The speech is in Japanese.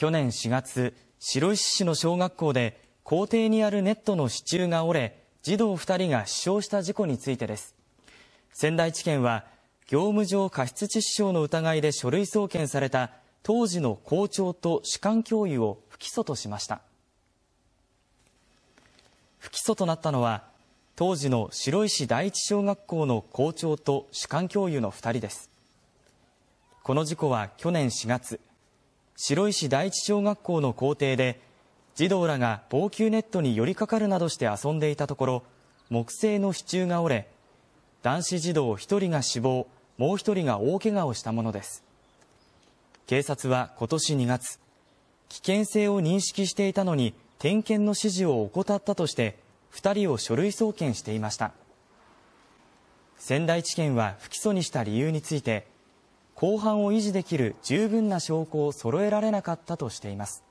去年4月、白石市の小学校で校庭にあるネットの支柱が折れ、児童2人が死傷した事故についてです。仙台地検は、業務上過失致死傷の疑いで書類送検された当時の校長と主幹教諭を不起訴としました。不起訴となったのは、当時の白石第一小学校の校長と主幹教諭の2人です。この事故は去年4月、白石第一小学校の校庭で児童らが防球ネットに寄りかかるなどして遊んでいたところ木製の支柱が折れ男子児童1人が死亡もう1人が大けがをしたものです警察は今年2月危険性を認識していたのに点検の指示を怠ったとして2人を書類送検していました仙台地検は不起訴にした理由について公判を維持できる十分な証拠をそろえられなかったとしています。